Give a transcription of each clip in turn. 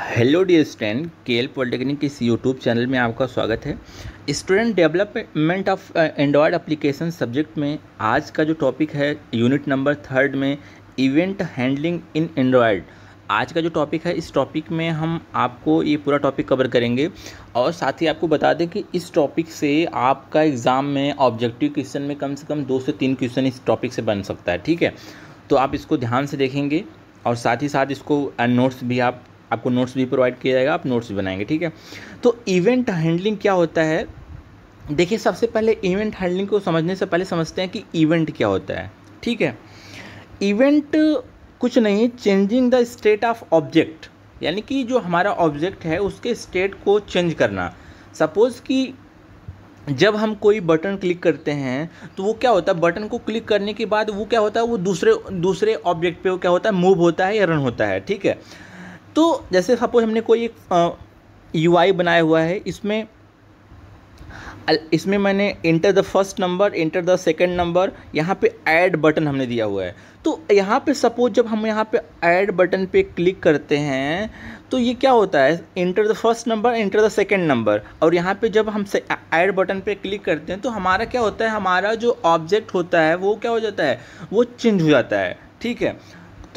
hello D stand K L polytechnic इस YouTube channel में आपका स्वागत है student development of Android application subject में आज का जो टॉपिक है यूनिट नंबर थर्ड में इवेंट हैंडलिंग इन एंड्रॉयड आज का जो टॉपिक है इस टॉपिक में हम आपको ये पूरा टॉपिक कवर करेंगे और साथ ही आपको बता दें कि इस टॉपिक से आपका एग्ज़ाम में ऑब्जेक्टिव क्वेश्चन में कम से कम दो से तीन क्वेश्चन इस टॉपिक से बन सकता है ठीक है तो आप इसको ध्यान से देखेंगे और साथ ही साथ इसको नोट्स भी आप आपको नोट्स भी प्रोवाइड किया जाएगा आप नोट्स भी बनाएंगे ठीक है तो इवेंट हैंडलिंग क्या होता है देखिए सबसे पहले इवेंट हैंडलिंग को समझने से पहले समझते हैं कि इवेंट क्या होता है ठीक है इवेंट कुछ नहीं changing the state of object यानी कि जो हमारा ऑब्जेक्ट है उसके स्टेट को चेंज करना सपोज़ कि जब हम कोई बटन क्लिक करते हैं तो वो क्या होता है बटन को क्लिक करने के बाद वो क्या होता है वो दूसरे दूसरे ऑब्जेक्ट पे वो क्या होता है मूव होता है या रन होता है ठीक है तो जैसे सपोज हमने कोई एक यू आई बनाया हुआ है इसमें इसमें मैंने enter the first number enter the second number यहाँ पे ऐड बटन हमने दिया हुआ है तो यहाँ पे सपोज जब हम यहाँ पे ऐड बटन पे क्लिक करते हैं तो ये क्या होता है enter the first number enter the second number और यहाँ पे जब हम ऐड बटन पे क्लिक करते हैं तो हमारा क्या होता है हमारा जो ऑब्जेक्ट होता है वो क्या हो जाता है वो चेंज हो जाता है ठीक है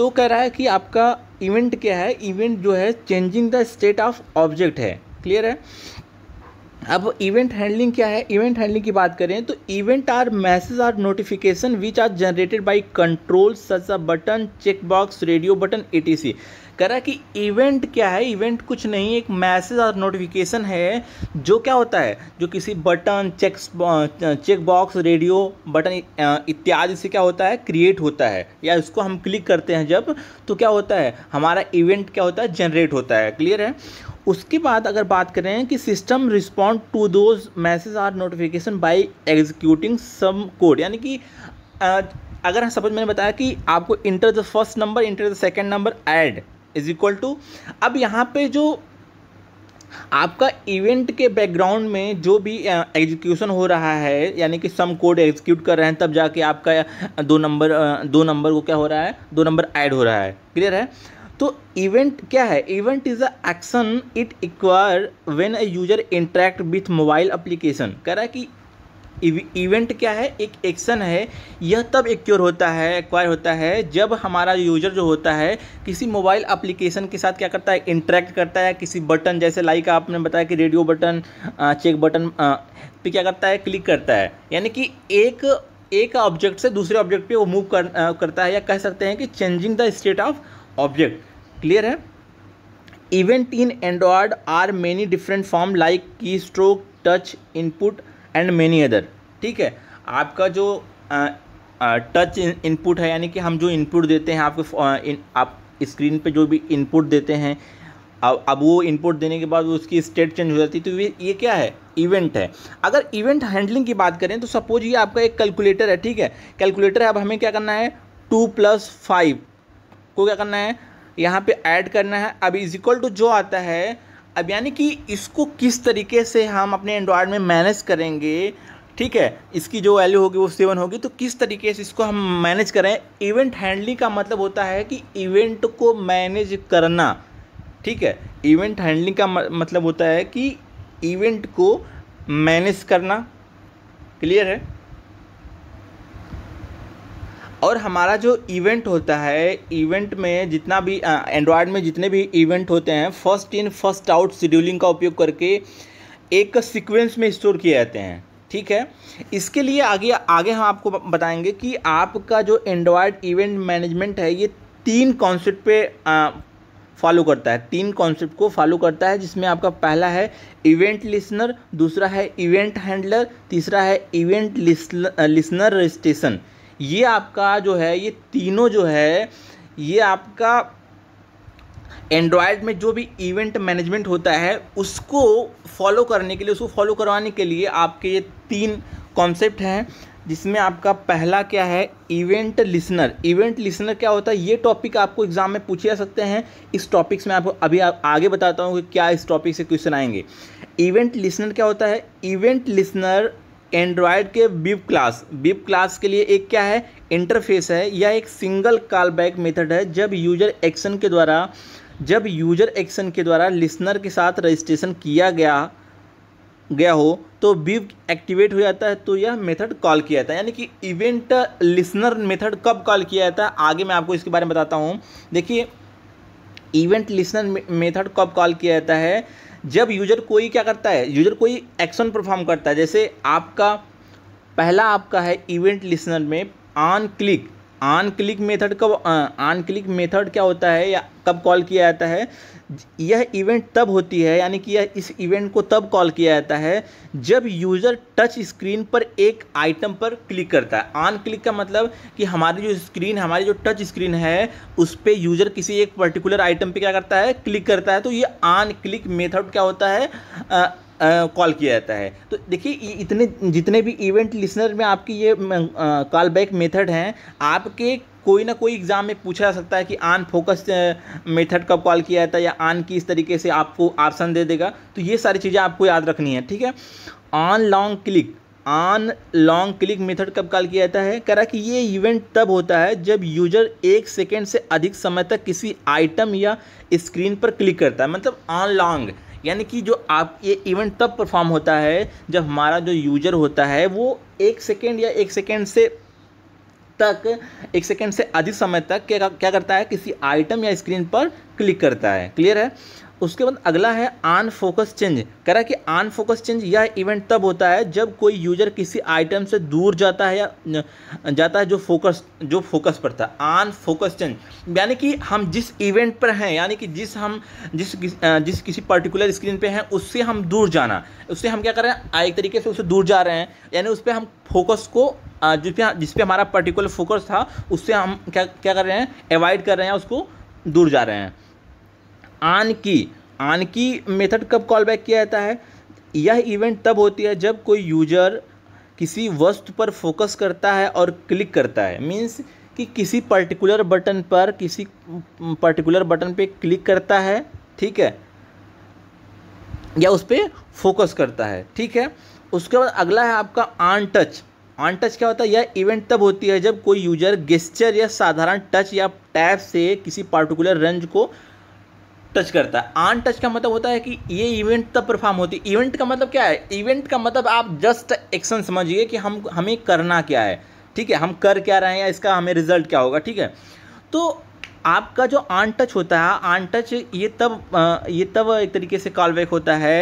तो कह रहा है कि आपका इवेंट क्या है इवेंट जो है changing the state of object है क्लियर है अब इवेंट हैंडलिंग क्या है इवेंट हैंडलिंग की बात करें तो event or message or notification which are generated by control such a button check box radio button ए करा कि इवेंट क्या है इवेंट कुछ नहीं एक मैसेज और नोटिफिकेशन है जो क्या होता है जो किसी button check check box radio button इत्यादि से क्या होता है क्रिएट होता है या इसको हम क्लिक करते हैं जब तो क्या होता है हमारा इवेंट क्या होता है जनरेट होता है क्लियर है उसके बाद अगर बात करें कि system respond to those message or notification by executing some code यानी कि अगर सपोज मैंने बताया कि आपको enter the first number enter the second number add is equal to अब यहाँ पे जो आपका इवेंट के बैकग्राउंड में जो भी एग्जीक्यूशन हो रहा है यानी कि सम कोड एग्जीक्यूट कर रहे हैं तब जाके आपका दो नंबर दो नंबर को क्या हो रहा है दो नंबर ऐड हो रहा है क्लियर है तो इवेंट क्या है event is a action it acquire when a user interact with mobile application कह रहा है कि इवेंट क्या है एक एक्शन है यह तब एक्योर होता है एक्वायर होता है जब हमारा यूजर जो होता है किसी मोबाइल एप्लीकेशन के साथ क्या करता है इंटरेक्ट करता है किसी बटन जैसे लाइक आपने बताया कि रेडियो बटन चेक बटन पे क्या करता है क्लिक करता है यानी कि एक एक ऑब्जेक्ट से दूसरे ऑब्जेक्ट पे वो मूव कर, करता है या कह सकते हैं कि changing the state of object clear है event in Android are many different form like key stroke touch input and many other ठीक है आपका जो टच इनपुट है यानी कि हम जो इनपुट देते हैं आपको आप स्क्रीन पे जो भी इनपुट देते हैं अब अब वो इनपुट देने के बाद उसकी स्टेट चेंज हो जाती है तो ये ये क्या है इवेंट है अगर इवेंट हैंडलिंग की बात करें तो सपोज ये आपका एक कैलकुलेटर है ठीक है कैलकुलेटर है अब हमें क्या करना है टू प्लस फाइव को क्या करना है यहाँ पे ऐड करना है अब इज इक्वल टू जो आता है अब यानी कि इसको किस तरीके से हम अपने एंड्रॉयड में मैनेज करेंगे ठीक है इसकी जो वैल्यू होगी वो सेवन होगी तो किस तरीके से इसको हम मैनेज करें इवेंट हैंडलिंग का मतलब होता है कि इवेंट को मैनेज करना ठीक है इवेंट हैंडलिंग का मतलब होता है कि इवेंट को मैनेज करना क्लियर है और हमारा जो इवेंट होता है इवेंट में जितना भी एंड्रॉयड में जितने भी इवेंट होते हैं first in first out scheduling का उपयोग करके एक सीक्वेंस में स्टोर किए जाते हैं ठीक है इसके लिए आगे आगे हम आपको बताएंगे कि आपका जो एंड्रॉयड इवेंट मैनेजमेंट है ये तीन कॉन्सेप्ट पे फॉलो करता है तीन कॉन्सेप्ट को फॉलो करता है जिसमें आपका पहला है इवेंट लिसनर दूसरा है इवेंट हैंडलर तीसरा है इवेंट लिसनर रजिस्ट्रेशन ये आपका जो है ये तीनों जो है ये आपका एंड्रॉयड में जो भी इवेंट मैनेजमेंट होता है उसको फॉलो करने के लिए उसको फॉलो करवाने के लिए आपके ये तीन कॉन्सेप्ट हैं जिसमें आपका पहला क्या है इवेंट लिसनर इवेंट लिसनर क्या होता है ये टॉपिक आपको एग्जाम में पूछे जा सकते हैं इस टॉपिक्स में आपको अभी आप आगे बताता हूँ कि क्या इस टॉपिक से क्वेश्चन आएंगे इवेंट लिसनर क्या होता है इवेंट लिसनर एंड्रॉयड के बिप क्लास बिप क्लास के लिए एक क्या है इंटरफेस है या एक सिंगल कॉल बैक मेथड है जब यूजर एक्शन के द्वारा जब यूजर एक्शन के द्वारा लिसनर के साथ रजिस्ट्रेशन किया गया गया हो तो बिप एक्टिवेट हो जाता है तो यह मेथड कॉल किया जाता है यानी कि इवेंट लिसनर मेथड कब कॉल किया जाता है आगे मैं आपको इसके बारे में बताता हूँ देखिए इवेंट लिसनर मेथड कब कॉल किया जाता है जब यूजर कोई क्या करता है यूजर कोई एक्शन परफॉर्म करता है जैसे आपका पहला आपका है इवेंट लिसनर में on click on click method कब ऑन क्लिक मेथड क्या होता है या कब कॉल किया जाता है यह इवेंट तब होती है यानी कि यह इस इवेंट को तब कॉल किया जाता है जब यूज़र टच स्क्रीन पर एक आइटम पर क्लिक करता है ऑन क्लिक का मतलब कि हमारी जो स्क्रीन हमारी जो टच स्क्रीन है उस पर यूज़र किसी एक पर्टिकुलर आइटम पे क्या करता है क्लिक करता है तो ये ऑन क्लिक मेथड क्या होता है आ, कॉल किया जाता है तो देखिए इतने जितने भी इवेंट लिसनर में आपकी ये कॉल बैक मेथड हैं आपके कोई ना कोई एग्ज़ाम में पूछा जा सकता है कि आन फोकस मेथड कब कॉल किया जाता है या आन किस तरीके से आपको ऑप्शन दे देगा तो ये सारी चीज़ें आपको याद रखनी है ठीक है on long click on long click method कब कॉल किया जाता है कह रहा कि ये इवेंट तब होता है जब यूजर एक सेकेंड से अधिक समय तक किसी आइटम या स्क्रीन पर क्लिक करता है मतलब ऑन लॉन्ग यानी कि जो आप ये इवेंट तब परफॉर्म होता है जब हमारा जो यूजर होता है वो एक सेकेंड या एक सेकेंड से तक एक सेकेंड से अधिक समय तक क्या क्या करता है किसी आइटम या स्क्रीन पर क्लिक करता है क्लियर है उसके बाद अगला है आन फोकस चेंज कह रहा है कि आन फोकस चेंज यह इवेंट तब होता है जब कोई यूजर किसी आइटम से दूर जाता है या जाता है जो फोकस जो फोकस पर था आन फोकस चेंज यानी कि हम जिस इवेंट पर हैं यानी कि जिस हम जिस जिस किसी पर्टिकुलर स्क्रीन पे हैं उससे हम दूर जाना उससे हम क्या कर रहे हैं एक तरीके से उससे दूर जा रहे हैं यानी उस पर हम फोकस को जिस पे जिस पे हमारा पर्टिकुलर फोकस था उससे हम क्या क्या कर रहे हैं अवॉइड कर रहे हैं उसको दूर जा रहे हैं आन की आन की मेथड कब कॉल बैक किया जाता है यह इवेंट तब होती है जब कोई यूजर किसी वस्तु पर फोकस करता है और क्लिक करता है मीन्स कि किसी पर्टिकुलर बटन पर किसी पर्टिकुलर बटन पे क्लिक करता है ठीक है या उस पर फोकस करता है ठीक है उसके बाद अगला है आपका आन टच ऑन टच क्या होता है यह इवेंट तब होती है जब कोई यूजर गेस्चर या साधारण टच या टैप से किसी पार्टिकुलर रेंज को टच करता है ऑन टच का मतलब होता है कि ये इवेंट तब परफॉर्म होती है इवेंट का मतलब क्या है इवेंट का मतलब आप जस्ट एक्शन समझिए कि हम हमें करना क्या है ठीक है हम कर क्या रहे हैं या इसका हमें रिजल्ट क्या होगा ठीक है तो आपका जो आन टच होता है आन टच ये तब ये तब एक तरीके से कॉल बैक होता है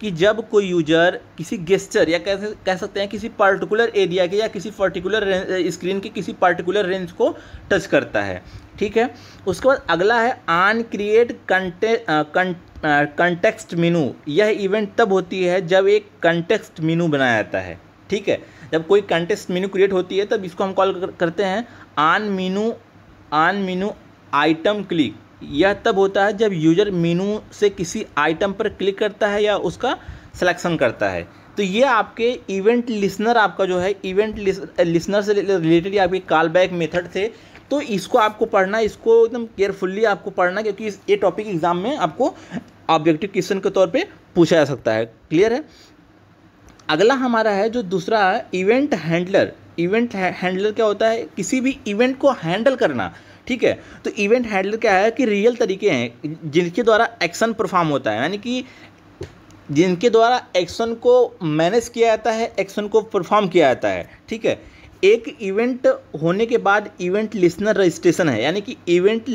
कि जब कोई यूजर किसी गेस्टर या कैसे कह सकते हैं किसी पर्टिकुलर एरिया के या किसी पर्टिकुलर स्क्रीन के किसी पर्टिकुलर रेंज को टच करता है ठीक है उसके बाद अगला है आन क्रिएट कंटे कंटेक्स्ट मीनू यह इवेंट तब होती है जब एक कंटेक्स्ट मीनू बनाया जाता है ठीक है जब कोई कंटेक्स्ट मीनू क्रिएट होती है तब इसको हम कॉल करते हैं आन मीनू आन मीनू आइटम क्लिक यह तब होता है जब यूजर मीनू से किसी आइटम पर क्लिक करता है या उसका सिलेक्शन करता है तो ये आपके इवेंट लिसनर आपका जो है इवेंट लिसनर से रिलेटेड आपके कॉल बैक मेथड थे तो इसको आपको पढ़ना इसको एकदम केयरफुल्ली आपको पढ़ना क्योंकि ये टॉपिक एग्जाम में आपको ऑब्जेक्टिव क्वेश्चन के तौर पर पूछा जा सकता है क्लियर है अगला हमारा है जो दूसरा इवेंट हैंडलर इवेंट हैंडलर क्या होता है किसी भी इवेंट को हैंडल करना ठीक है तो इवेंट हैंडलर क्या है कि रियल तरीके हैं जिनके द्वारा एक्शन परफॉर्म होता है यानी कि जिनके द्वारा एक्शन को मैनेज किया जाता है एक्शन को परफॉर्म किया जाता है ठीक है एक इवेंट होने के बाद इवेंट लिसनर रजिस्ट्रेशन है यानी कि इवेंट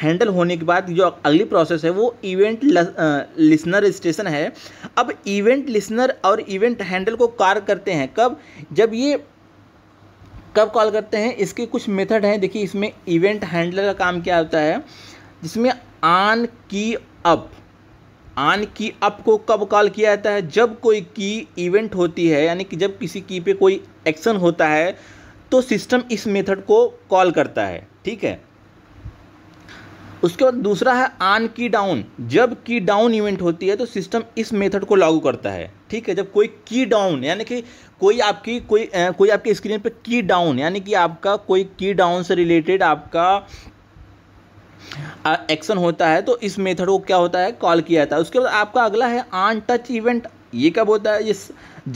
हैंडल होने के बाद जो अगली प्रोसेस है वो इवेंट लिसनर रजिस्ट्रेशन है अब इवेंट लिसनर और इवेंट हैंडल को कार करते हैं कब जब ये कब कॉल करते हैं इसके कुछ मेथड हैं देखिए इसमें इवेंट हैंडलर का काम क्या होता है जिसमें आन की अप आन की अप को कब कॉल किया जाता है जब कोई की इवेंट होती है यानी कि जब किसी की पे कोई एक्शन होता है तो सिस्टम इस मेथड को कॉल करता है ठीक है उसके बाद दूसरा है आन की डाउन जब की डाउन इवेंट होती है तो सिस्टम इस मेथड को लागू करता है ठीक है जब कोई की डाउन यानी कि कोई आपकी कोई कोई आपके स्क्रीन पे की डाउन यानी कि आपका कोई की डाउन से रिलेटेड आपका एक्शन होता है तो इस मेथड को क्या होता है कॉल किया जाता है उसके बाद आपका अगला है आन टच इवेंट ये कब होता है इस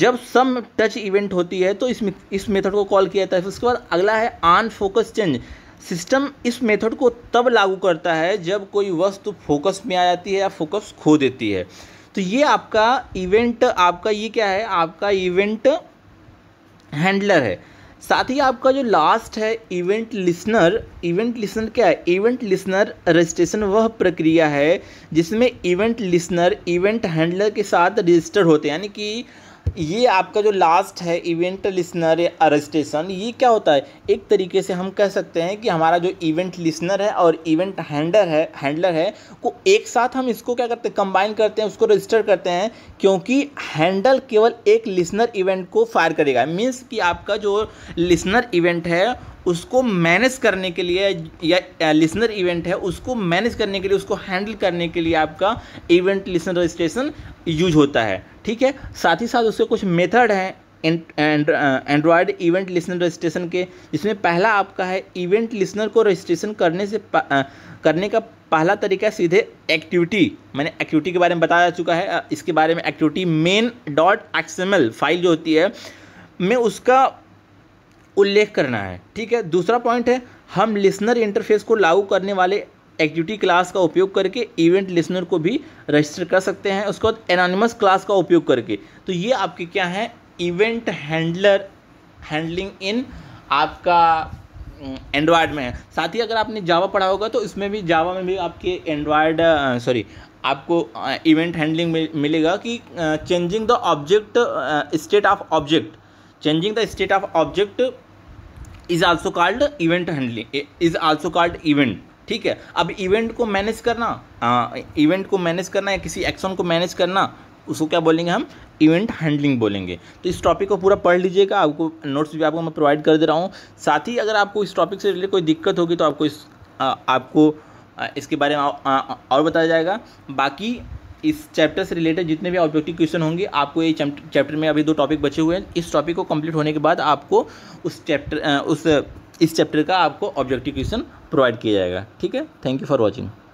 जब सम टच इवेंट होती है तो इस मेथड को कॉल किया जाता है उसके बाद अगला है आन फोकस चेंज सिस्टम इस मेथड को तब लागू करता है जब कोई वस्तु फोकस में आ जाती है या फोकस खो देती है तो ये आपका इवेंट आपका ये क्या है आपका इवेंट हैंडलर है साथ ही आपका जो लास्ट है इवेंट लिसनर इवेंट लिसनर क्या है इवेंट लिसनर रजिस्ट्रेशन वह प्रक्रिया है जिसमें इवेंट लिसनर इवेंट हैंडलर के साथ रजिस्टर होते हैं यानी कि ये आपका जो लास्ट है इवेंट लिसनर अरेस्टेशन ये क्या होता है एक तरीके से हम कह सकते हैं कि हमारा जो इवेंट लिसनर है और इवेंट हैंडलर है हैंडलर है को एक साथ हम इसको क्या करते हैं कंबाइन करते हैं उसको रजिस्टर करते हैं क्योंकि हैंडल केवल एक लिसनर इवेंट को फायर करेगा मीन्स कि आपका जो लिसनर इवेंट है उसको मैनेज करने के लिए या लिसनर इवेंट है उसको मैनेज करने के लिए उसको हैंडल करने के लिए आपका इवेंट लिसनर रजिस्ट्रेशन यूज होता है ठीक है साथ ही साथ उसके कुछ मेथड हैं एंड्रॉयड इवेंट लिसनर रजिस्ट्रेशन के जिसमें पहला आपका है इवेंट लिसनर को रजिस्ट्रेशन करने से आ, करने का पहला तरीका सीधे एक्टिविटी मैंने एक्टिविटी के बारे में बताया जा चुका है इसके बारे में activity main dot XML file जो होती है में उसका उल्लेख करना है ठीक है दूसरा पॉइंट है हम लिसनर इंटरफेस को लागू करने वाले एक्टिविटी क्लास का उपयोग करके इवेंट लिसनर को भी रजिस्टर कर सकते हैं उसके बाद एनानिमस क्लास का उपयोग करके तो ये आपके क्या है इवेंट हैंडलर हैंडलिंग इन आपका एंड्रॉयड में है साथ ही अगर आपने जावा पढ़ा होगा तो इसमें भी जावा में भी आपके एंड्रॉयड सॉरी आपको इवेंट हैंडलिंग मिलेगा कि changing the object state of object changing the state of object is also called event handling is also called event ठीक है अब इवेंट को मैनेज करना आ, इवेंट को मैनेज करना या किसी एक्शन को मैनेज करना उसको क्या बोलेंगे हम इवेंट हैंडलिंग बोलेंगे तो इस टॉपिक को पूरा पढ़ लीजिएगा आपको नोट्स भी आपको मैं प्रोवाइड कर दे रहा हूँ साथ ही अगर आपको इस टॉपिक से रिलेटेड कोई दिक्कत होगी तो आपको इस आ, आपको आ, इसके बारे में आ, आ, और बताया जाएगा बाकी इस चैप्टर से रिलेटेड जितने भी ऑब्जेक्टिव क्वेश्चन होंगे आपको ये चैप्टर में अभी दो टॉपिक बचे हुए हैं इस टॉपिक को कंप्लीट होने के बाद आपको उस चैप्टर उस इस चैप्टर का आपको ऑब्जेक्टिव क्वेश्चन प्रोवाइड किया जाएगा ठीक है थैंक यू फॉर वॉचिंग